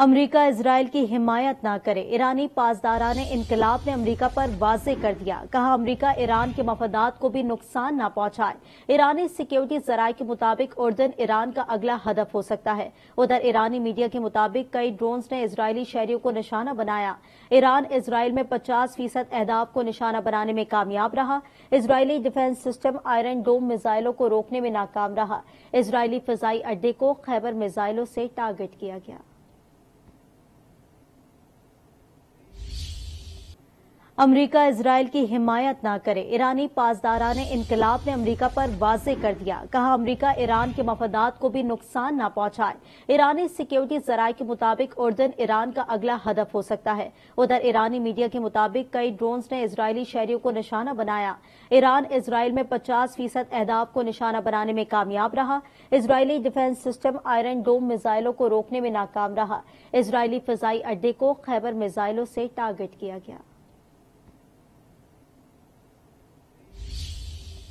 अमरीका Israel की हिमायत ना करे ईरानी पासदारा ने इनकलाब ने अमरीका पर वाजे कर दिया कहा अमरीका ईरान के मफदात को भी नुकसान ना पहुंचाए ईरानी सिक्योरिटी जराये के मुताबिक उर्दन ईरान का अगला हदफ हो सकता है उधर ईरानी मीडिया के मुताबिक कई ड्रोन्स ने इसराइली शहरियों को निशाना बनाया ईरान इसराइल में पचास फीसद अहदाब को निशाना बनाने में कामयाब रहा Israeli defence system iron dome मिजाइलों को रोकने में नाकाम रहा इसराइली फजाई अड्डे को खैबर मिजाइलों से टारगेट किया गया अमरीका इसराइल की हिमायत ना करे ईरानी पासदारा ने इनकलाब ने अमरीका पर वाजे कर दिया कहा अमरीका ईरान के मफदात को भी नुकसान ना पहुंचाए ईरानी सिक्योरिटी जराये के मुताबिक उर्दन ईरान का अगला हदफ हो सकता है उधर ईरानी मीडिया के मुताबिक कई ड्रोन्स ने इसराइली शहरियों को निशाना बनाया ईरान इसराइल में पचास फीसद अहदाब को निशाना बनाने में कामयाब रहा Israeli defence system iron dome मिजाइलों को रोकने में नाकाम रहा इसराइली फजाई अड्डे को खैबर मिजाइलों से टारगेट किया गया